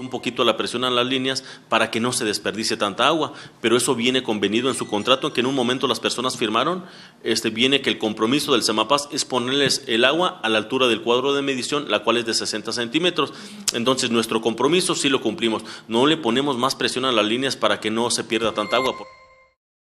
un poquito la presión a las líneas para que no se desperdicie tanta agua, pero eso viene convenido en su contrato, en que en un momento las personas firmaron, este, viene que el compromiso del Semapaz es ponerles el agua a la altura del cuadro de medición, la cual es de 60 centímetros. Entonces nuestro compromiso sí lo cumplimos, no le ponemos más presión a las líneas para que no se pierda tanta agua.